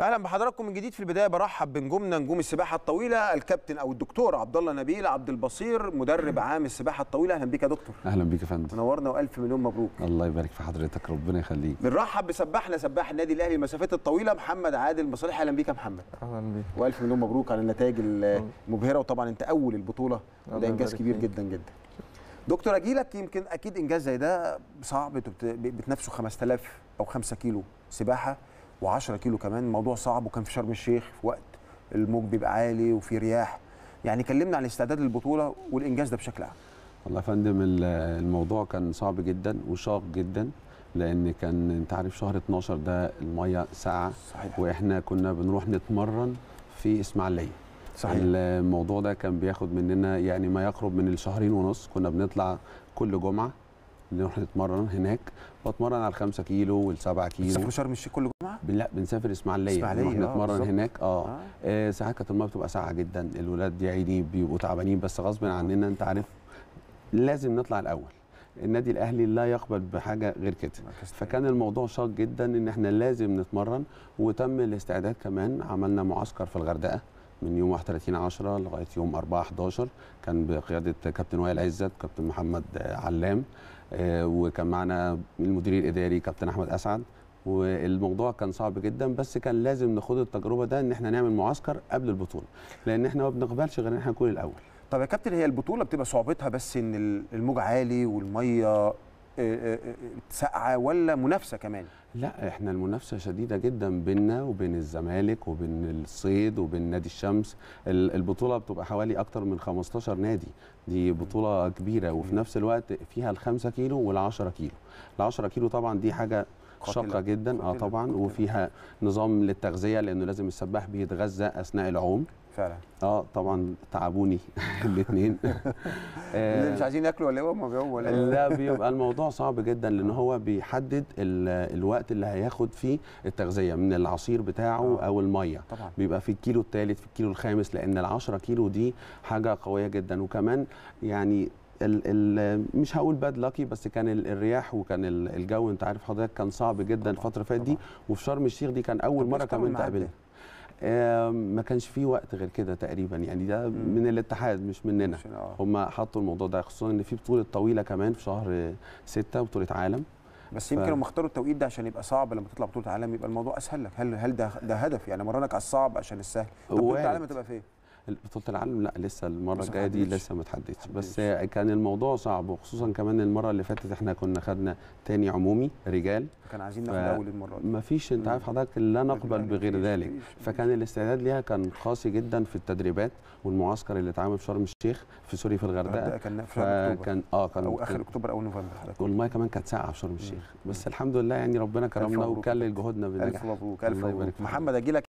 اهلا بحضراتكم من جديد في البدايه برحب بنجومنا نجوم السباحه الطويله الكابتن او الدكتور عبد الله نبيل عبد البصير مدرب عام السباحه الطويله اهلا بيك يا دكتور اهلا بيك يا فندم منورنا والف مليون مبروك الله يبارك في حضرتك ربنا يخليك بنرحب بسباحنا سباح النادي الاهلي المسافات الطويله محمد عادل مصالح اهلا بيك يا محمد اهلا بيك والف مليون مبروك على النتائج المبهره وطبعا انت اول البطوله وده انجاز كبير جدا جدا دكتور اجي لك يمكن اكيد انجاز زي ده صعب بتنافسوا 5000 او 5 كيلو سباحه و10 كيلو كمان موضوع صعب وكان في شرم الشيخ في وقت الموج بيبقى عالي وفي رياح يعني كلمنا عن استعداد للبطوله والانجاز ده بشكل عام والله يا فندم الموضوع كان صعب جدا وشاق جدا لان كان انت عارف شهر 12 ده الميه ساقعه واحنا كنا بنروح نتمرن في اسماعيليه صحيح الموضوع ده كان بياخد مننا يعني ما يقرب من الشهرين ونص كنا بنطلع كل جمعه بنروح نتمرن هناك بتمرن على 5 كيلو وال7 كيلو بتسافروا شرم الشيخ كل جمعه؟ لا بنسافر اسماعيليه اسماعيليه نروح آه، نتمرن هناك آه. آه. اه ساعات كانت الميه بتبقى ساقعه جدا الولاد يا عيني بيبقوا تعبانين بس غصب عننا انت عارف لازم نطلع الاول النادي الاهلي لا يقبل بحاجه غير كده فكان الموضوع شاق جدا ان احنا لازم نتمرن وتم الاستعداد كمان عملنا معسكر في الغردقه من يوم 31 10 لغايه يوم 4 11 كان بقياده كابتن وائل عزت كابتن محمد علام آه، وكان معنا المدير الاداري كابتن احمد اسعد والموضوع كان صعب جدا بس كان لازم ناخد التجربه ده ان احنا نعمل معسكر قبل البطوله لان احنا ما بنقبلش غير ان احنا نكون الاول طب يا كابتن هي البطوله بتبقى صعوبتها بس ان الموج عالي والميه ساقعه آه، آه، ولا منافسه كمان لا احنا المنافسه شديده جدا بيننا وبين الزمالك وبين الصيد وبين نادي الشمس البطوله بتبقى حوالي اكتر من 15 نادي دي بطوله كبيره وفي نفس الوقت فيها ال5 كيلو وال10 كيلو ال10 كيلو طبعا دي حاجه شاقه جدا اه طبعا وفيها نظام للتغذيه لانه لازم السباح بيتغذى اثناء العوم فعلا اه طبعا تعبوني الاثنين اللي آه، مش عايزين ياكلوا ولا إيه؟ هم بيقوموا ولا إيه؟ لا بيبقى الموضوع صعب جدا لان هو بيحدد الوقت اللي هياخد فيه التغذيه من العصير بتاعه أوه. او الميه طبعا. بيبقى في الكيلو الثالث في الكيلو الخامس لان ال 10 كيلو دي حاجه قويه جدا وكمان يعني الـ الـ مش هقول باد لاكي بس كان الرياح وكان الجو انت عارف حضرتك كان صعب جدا الفتره اللي فاتت دي وفي شرم الشيخ دي كان اول مره كمان تقابلنا ما كانش فيه وقت غير كده تقريبا يعني ده من الاتحاد مش مننا آه. هم حطوا الموضوع ده خصوصا ان في بطوله طويله كمان في شهر 6 بطوله عالم بس يمكن هم اختاروا التوقيت ده عشان يبقى صعب لما تطلع بطوله عالم يبقى الموضوع اسهل لك هل هل ده ده هدف يعني مرنك على الصعب عشان السهل طب بطوله عالم هتبقى فين بطوله العالم لا لسه المره الجايه دي لسه ما اتحددتش بس كان الموضوع صعب وخصوصا كمان المره اللي فاتت احنا كنا خدنا تاني عمومي رجال كان عايزين ناخد اول المره دي مفيش انت عارف حضرتك لا نقبل بغير ذلك فكان الاستعداد ليها كان قاسي جدا في التدريبات والمعسكر اللي اتعمل في شرم الشيخ في سوري في الغردقه كان في كان اه كان او اخر اكتوبر او نوفمبر حضرتك والميه كمان كانت ساقعه في شرم الشيخ بس الحمد لله يعني ربنا كرمنا وكلل جهودنا بالنجاح الف مبروك الف مبروك محمد اجي لك